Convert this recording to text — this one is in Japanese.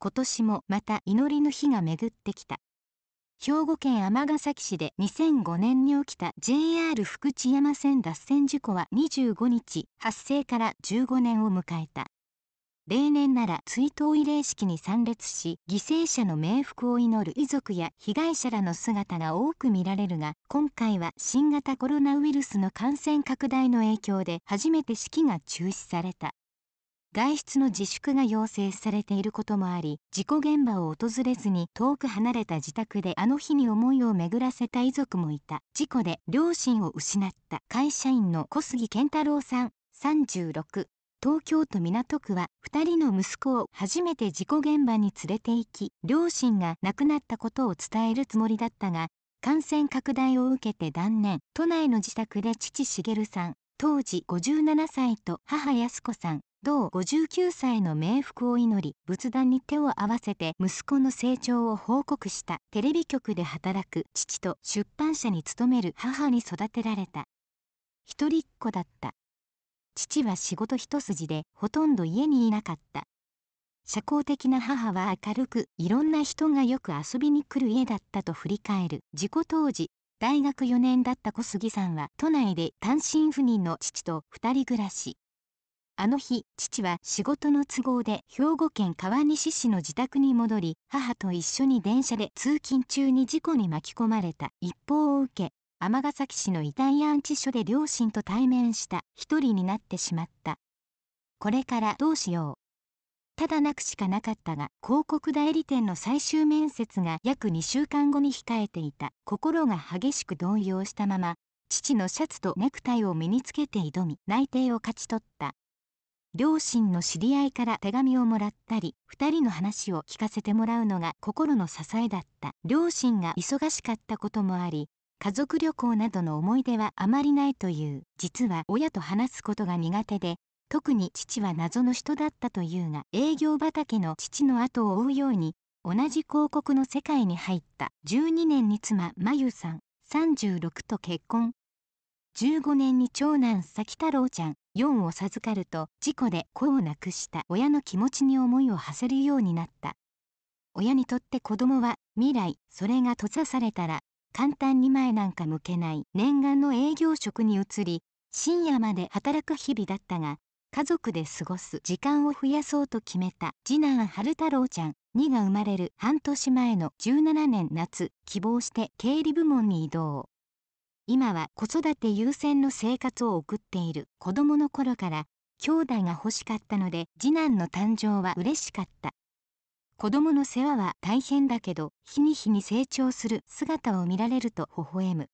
今年もまた祈りの日が巡ってきた兵庫県尼崎市で2005年に起きた JR 福知山線脱線事故は25日発生から15年を迎えた例年なら追悼慰霊式に参列し犠牲者の冥福を祈る遺族や被害者らの姿が多く見られるが今回は新型コロナウイルスの感染拡大の影響で初めて式が中止された外出の自粛が要請されていることもあり事故現場を訪れずに遠く離れた自宅であの日に思いを巡らせた遺族もいた事故で両親を失った会社員の小杉健太郎さん36東京都港区は2人の息子を初めて事故現場に連れて行き両親が亡くなったことを伝えるつもりだったが感染拡大を受けて断念都内の自宅で父茂さん当時57歳と母安子さん同59歳の冥福を祈り仏壇に手を合わせて息子の成長を報告したテレビ局で働く父と出版社に勤める母に育てられた一人っ子だった父は仕事一筋でほとんど家にいなかった社交的な母は明るくいろんな人がよく遊びに来る家だったと振り返る事故当時大学4年だった小杉さんは都内で単身赴任の父と2人暮らしあの日、父は仕事の都合で兵庫県川西市の自宅に戻り、母と一緒に電車で通勤中に事故に巻き込まれた一報を受け、尼崎市の遺体安置所で両親と対面した一人になってしまった。これからどうしよう。ただ泣くしかなかったが、広告代理店の最終面接が約2週間後に控えていた。心が激しく動揺したまま、父のシャツとネクタイを身につけて挑み、内定を勝ち取った。両親の知り合いから手紙をもらったり2人の話を聞かせてもらうのが心の支えだった両親が忙しかったこともあり家族旅行などの思い出はあまりないという実は親と話すことが苦手で特に父は謎の人だったというが営業畑の父の後を追うように同じ広告の世界に入った12年に妻真由さん36と結婚15年に長男咲太郎ちゃん4を授かると事故で子を亡くした親の気持ちに思いを馳せるようになった親にとって子供は未来それが閉ざされたら簡単に前なんか向けない念願の営業職に移り深夜まで働く日々だったが家族で過ごす時間を増やそうと決めた次男春太郎ちゃん2が生まれる半年前の17年夏希望して経理部門に移動今は子育て優先の生活を送っている子供の頃から兄弟が欲しかったので次男の誕生は嬉しかった子供の世話は大変だけど日に日に成長する姿を見られると微笑む